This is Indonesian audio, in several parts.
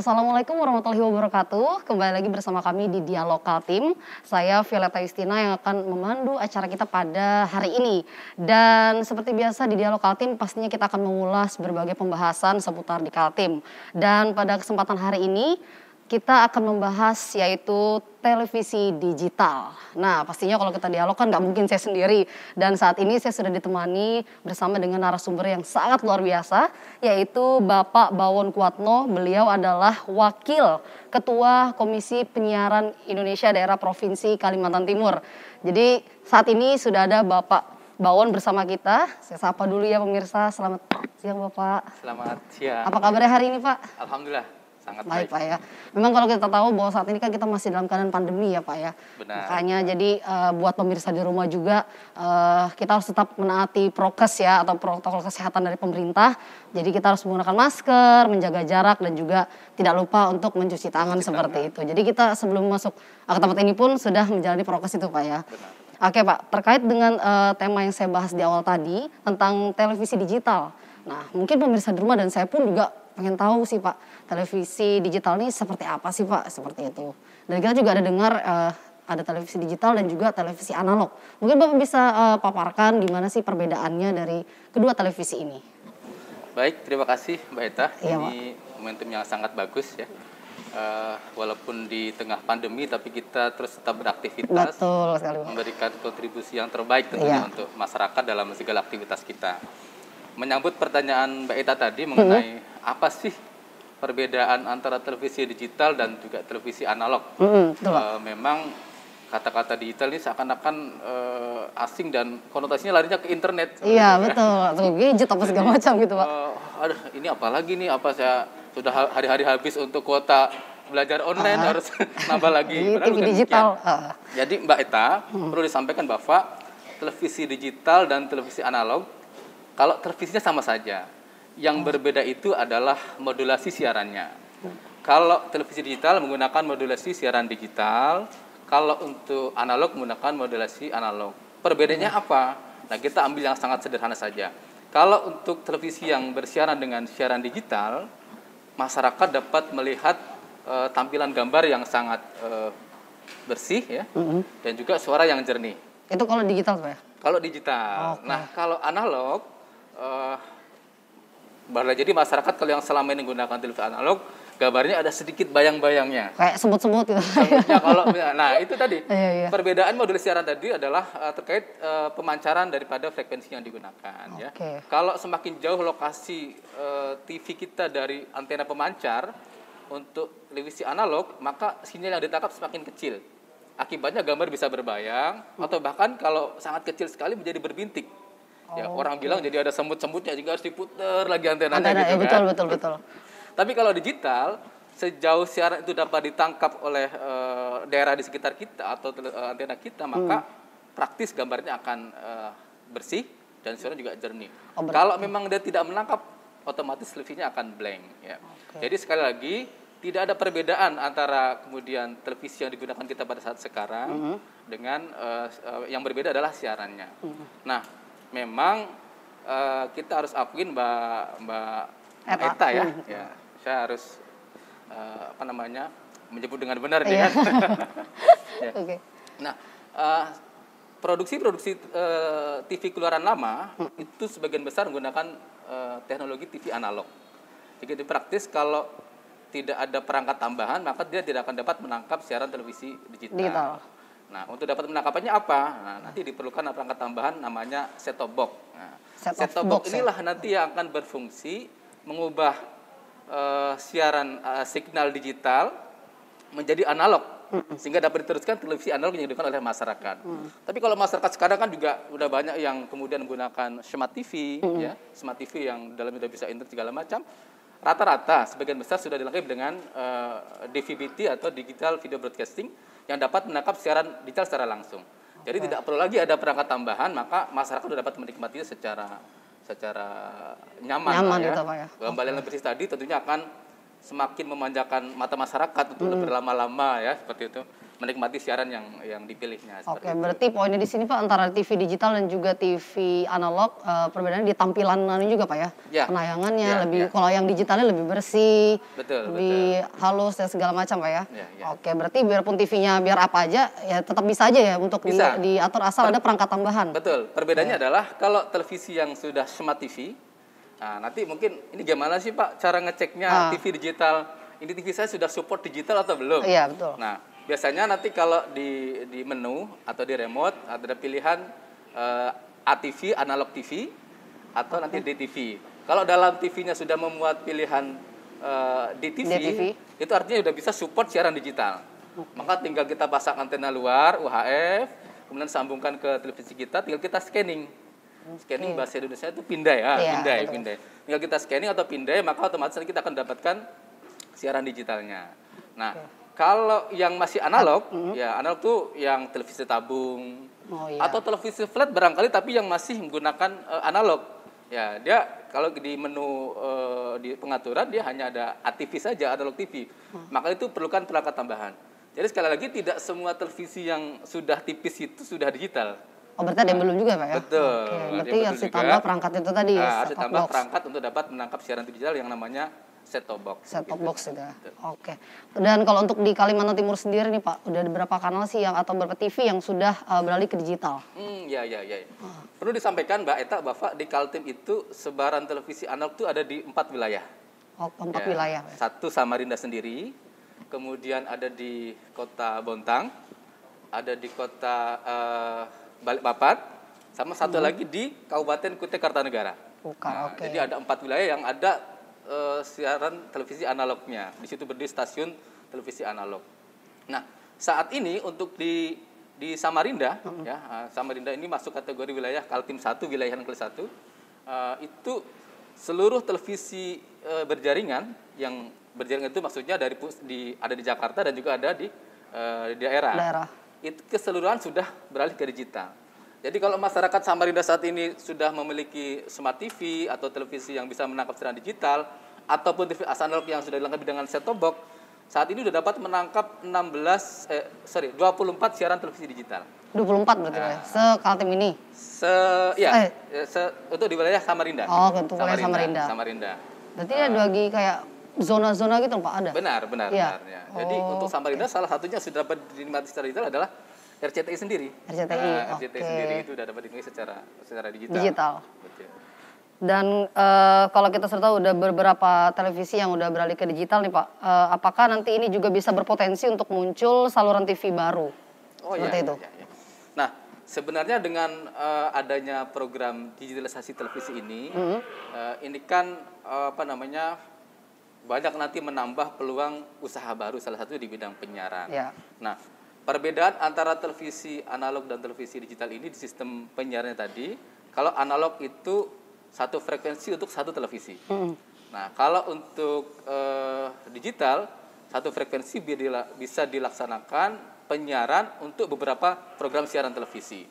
Assalamualaikum warahmatullahi wabarakatuh. Kembali lagi bersama kami di Dialog Kaltim. Saya Violeta Istina yang akan memandu acara kita pada hari ini. Dan seperti biasa di Dialog Kaltim pastinya kita akan mengulas berbagai pembahasan seputar di Kaltim. Dan pada kesempatan hari ini kita akan membahas yaitu televisi digital. Nah pastinya kalau kita dialog kan nggak mungkin saya sendiri. Dan saat ini saya sudah ditemani bersama dengan narasumber yang sangat luar biasa yaitu Bapak Bawon Kuatno. Beliau adalah Wakil Ketua Komisi Penyiaran Indonesia Daerah Provinsi Kalimantan Timur. Jadi saat ini sudah ada Bapak Bawon bersama kita. Saya sapa dulu ya pemirsa. Selamat siang Bapak. Selamat siang. Apa kabarnya hari ini Pak? Alhamdulillah sangat baik, baik Pak ya. Memang kalau kita tahu bahwa saat ini kan kita masih dalam keadaan pandemi ya Pak ya. Benar. Makanya jadi uh, buat pemirsa di rumah juga uh, kita harus tetap menaati prokes ya atau protokol kesehatan dari pemerintah. Jadi kita harus menggunakan masker, menjaga jarak dan juga tidak lupa untuk mencuci tangan mencuci seperti tangan. itu. Jadi kita sebelum masuk ke tempat ini pun sudah menjalani prokes itu Pak ya. Benar. Oke Pak, terkait dengan uh, tema yang saya bahas di awal tadi tentang televisi digital. Nah, mungkin pemirsa di rumah dan saya pun juga pengen tahu sih Pak televisi digital ini seperti apa sih Pak seperti itu. Dan kita juga ada dengar uh, ada televisi digital dan juga televisi analog. Mungkin Bapak bisa uh, paparkan gimana sih perbedaannya dari kedua televisi ini? Baik, terima kasih Mbak Eta. Iya, ini Pak. momentum yang sangat bagus ya. Uh, walaupun di tengah pandemi tapi kita terus tetap beraktivitas Betul sekali, memberikan kontribusi yang terbaik tentunya iya. untuk masyarakat dalam segala aktivitas kita. Menyambut pertanyaan Mbak Eta tadi mengenai hmm apa sih perbedaan antara televisi digital dan juga televisi analog. Mm, memang kata-kata digital ini seakan-akan uh, asing dan konotasinya larinya ke internet. Iya ya. betul, atau gadget apa segala macam gitu pak. Uh, aduh, ini apa lagi nih? Apa saya sudah hari-hari habis untuk kuota belajar online uh, harus nambah lagi. TV gitu, digital. Uh. Jadi Mbak Eta hmm. perlu disampaikan bahwa televisi digital dan televisi analog kalau televisinya sama saja yang berbeda itu adalah modulasi siarannya. Kalau televisi digital menggunakan modulasi siaran digital, kalau untuk analog menggunakan modulasi analog. Perbedaannya hmm. apa? Nah, kita ambil yang sangat sederhana saja. Kalau untuk televisi yang bersiaran dengan siaran digital, masyarakat dapat melihat e, tampilan gambar yang sangat e, bersih ya, mm -hmm. dan juga suara yang jernih. Itu kalau digital, Pak? Ya? Kalau digital. Okay. Nah, kalau analog e, Barulah jadi masyarakat kalau yang selama ini menggunakan televisi analog, gambarnya ada sedikit bayang-bayangnya. Kayak semut-semut gitu. Ya, kalau nah itu tadi. Iya, iya. Perbedaan modul siaran tadi adalah uh, terkait uh, pemancaran daripada frekuensi yang digunakan okay. ya. Kalau semakin jauh lokasi uh, eh, TV kita dari antena pemancar untuk televisi analog, maka sinyal yang ditangkap semakin kecil. Akibatnya gambar bisa berbayang hmm. atau bahkan kalau sangat kecil sekali menjadi berbintik Ya, oh, ya orang bilang jadi ada semut-semutnya juga harus diputer lagi antenanya antena, gitu ya, kan. Betul betul betul. Tapi kalau digital sejauh siaran itu dapat ditangkap oleh e, daerah di sekitar kita atau e, antena kita hmm. maka hmm. praktis gambarnya akan e, bersih dan suara juga jernih. Oh, kalau memang dia tidak menangkap otomatis televisinya akan blank ya. Okay. Jadi sekali lagi tidak ada perbedaan antara kemudian televisi yang digunakan kita pada saat sekarang mm -hmm. dengan uh, yang berbeda adalah siarannya. Mm -hmm. Nah, memang uh, kita harus akuin Mbak Mbak Eta, Eta ya. Hmm. ya. Saya harus uh, apa namanya? menyebut dengan benar dia. Iya. Kan? ya. Okay. Nah, produksi eh, produksi-produksi uh, TV keluaran lama hmm. itu sebagian besar menggunakan uh, teknologi TV analog. Jadi praktis kalau tidak ada perangkat tambahan maka dia tidak akan dapat menangkap siaran televisi digital. digital. Nah, untuk dapat menangkapannya apa? Nah, nanti diperlukan perangkat tambahan namanya set-top box. Nah, set-top box, ya. inilah ya. nanti yang akan berfungsi mengubah uh, siaran uh, signal digital menjadi analog sehingga dapat diteruskan televisi analog yang digunakan oleh masyarakat. Mm. Tapi kalau masyarakat sekarang kan juga udah banyak yang kemudian menggunakan smart TV ya, smart TV yang dalamnya sudah bisa internet segala macam rata-rata sebagian besar sudah dilengkapi dengan uh, eh, DVB-T atau digital video broadcasting yang dapat menangkap siaran digital secara langsung. Jadi okay. tidak perlu lagi ada perangkat tambahan, maka masyarakat sudah dapat menikmatinya secara secara nyaman, nyaman ya. Gitu, ya. yang ya. ya. okay. lebih tadi tentunya akan semakin memanjakan mata masyarakat untuk hmm. lama lama ya seperti itu menikmati siaran yang yang dipilihnya. Oke, berarti poinnya di sini Pak antara TV digital dan juga TV analog uh, eh, perbedaannya di tampilannya anu juga Pak ya. ya. Penayangannya ya, lebih ya. kalau yang digitalnya lebih bersih, betul, lebih betul. halus dan segala macam Pak ya. ya, ya. Oke, berarti biarpun TV-nya biar apa aja ya tetap bisa aja ya untuk bisa. Di, diatur asal per ada perangkat tambahan. Betul. Perbedaannya ya. adalah kalau televisi yang sudah smart TV Nah, nanti mungkin ini gimana sih Pak cara ngeceknya ah. TV digital? Ini TV saya sudah support digital atau belum? Iya, betul. Nah, biasanya nanti kalau di di menu atau di remote ada pilihan uh, eh, ATV analog TV atau okay. nanti DTV. Kalau dalam TV-nya sudah memuat pilihan uh, eh, DTV, DTV, itu artinya sudah bisa support siaran digital. Okay. Maka tinggal kita pasang antena luar UHF, kemudian sambungkan ke televisi kita, tinggal kita scanning. Scanning bahasa Indonesia itu pindai ah, ya, yeah, pindah, betul. pindah. Tinggal kita scanning atau pindai maka otomatis kita akan dapatkan siaran digitalnya. Nah, okay kalau yang masih analog, mm -hmm. ya analog tuh yang televisi tabung oh, iya. atau televisi flat barangkali tapi yang masih menggunakan uh, analog. Ya, dia kalau di menu uh, di pengaturan dia hanya ada ATV saja, analog TV. Hmm. Maka itu perlukan perangkat tambahan. Jadi sekali lagi tidak semua televisi yang sudah tipis itu sudah digital. Oh berarti ada yang belum juga Pak ya? Betul. Oke, berarti harus ditambah perangkat itu tadi. Nah, harus ditambah perangkat untuk dapat menangkap siaran digital yang namanya set top box. Set top box ya. sudah Oke. Okay. Dan kalau untuk di Kalimantan Timur sendiri nih Pak, udah berapa kanal sih yang atau berapa TV yang sudah uh, beralih ke digital? Hmm, ya ya ya. Ah. Perlu disampaikan Mbak Eta, Bapak di Kaltim itu sebaran televisi analog itu ada di empat wilayah. Oh, empat ya. wilayah. Satu Samarinda sendiri, kemudian ada di Kota Bontang, ada di Kota uh, Balikpapan, sama satu hmm. lagi di Kabupaten Kutai Kartanegara. Bukan, nah, okay. Jadi ada empat wilayah yang ada uh, siaran televisi analognya. Di situ berdiri stasiun televisi analog. Nah, saat ini untuk di di Samarinda -huh. ya, eh, Samarinda ini masuk kategori wilayah Kaltim 1, wilayah ke 1. Uh, itu seluruh televisi uh, berjaringan yang berjaringan itu maksudnya dari di ada di Jakarta dan juga ada di uh, daerah. daerah. Itu keseluruhan sudah beralih ke digital. Jadi kalau masyarakat Samarinda saat ini sudah memiliki smart TV atau televisi yang bisa menangkap siaran digital ataupun TV analog yang sudah dilengkapi dengan set top box, saat ini sudah dapat menangkap 16 eh sorry 24 siaran televisi digital. 24 berarti nah, ya. Se Kaltim ini. Se ya, eh. Ya, se untuk di wilayah Samarinda. Oh, untuk wilayah Samarinda. Samarinda. Berarti uh, ada ah. lagi kayak zona-zona gitu Pak ada? Benar, benar, ya. benar. Ya. Jadi oh, untuk Samarinda okay. salah satunya sudah dapat dinikmati secara digital adalah RCTI sendiri. RCTI. Nah, RCTI okay. sendiri itu udah dapat ditemui secara secara digital. Digital. Dan e, kalau kita serta udah beberapa televisi yang udah beralih ke digital nih Pak, e, apakah nanti ini juga bisa berpotensi untuk muncul saluran TV baru? Oh iya, itu. Iya, iya. Nah, sebenarnya dengan e, adanya program digitalisasi televisi ini, mm -hmm. ini kan apa namanya banyak nanti menambah peluang usaha baru salah satu di bidang penyiaran. Yeah. Nah, Perbedaan antara televisi analog dan televisi digital ini di sistem penyiarannya tadi, kalau analog itu satu frekuensi untuk satu televisi. Hmm. Nah, kalau untuk uh, digital satu frekuensi bisa dilaksanakan penyiaran untuk beberapa program siaran televisi.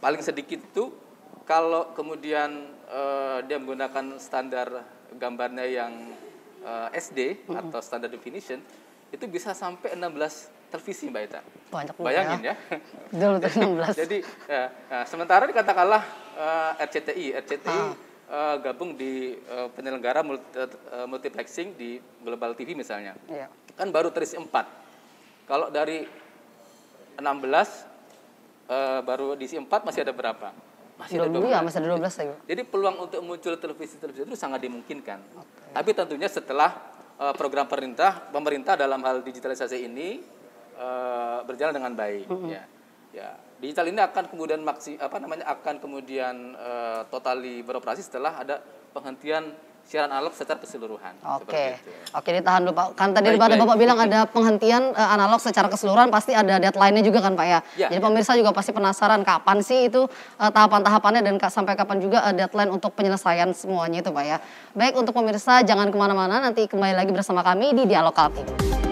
Paling sedikit itu kalau kemudian uh, dia menggunakan standar gambarnya yang uh, eh, SD -hmm. atau standar definition itu bisa sampai 16 televisi Mbak Ita. Banyak Bayangin ya. ya. Dulu 16. Jadi ya, nah, sementara dikatakanlah uh, eh, RCTI, RCTI ah. uh, gabung di uh, penyelenggara multi, uh, multiplexing di Global TV misalnya. Ya. Kan baru terisi 4. Kalau dari 16 uh, baru diisi 4 masih ada berapa? masih ada 12. Ya, masih ada 12 lagi. Jadi peluang untuk muncul televisi-televisi itu sangat dimungkinkan. Okay. Tapi tentunya setelah program pemerintah pemerintah dalam hal digitalisasi ini Eh, berjalan dengan baik mm -hmm. ya ya digital ini akan kemudian maksi apa namanya akan kemudian e, totali beroperasi setelah ada penghentian siaran analog secara keseluruhan. Oke, ya. oke ditahan dulu Pak. Kan tadi baik, Bapak, bilang ada penghentian uh, analog secara keseluruhan, pasti ada deadline-nya juga kan Pak ya? ya Jadi ya. pemirsa juga pasti penasaran kapan sih itu uh, tahapan-tahapannya dan sampai kapan juga uh, deadline untuk penyelesaian semuanya itu Pak ya. Baik untuk pemirsa jangan kemana-mana, nanti kembali lagi bersama kami di Dialog Kaltim.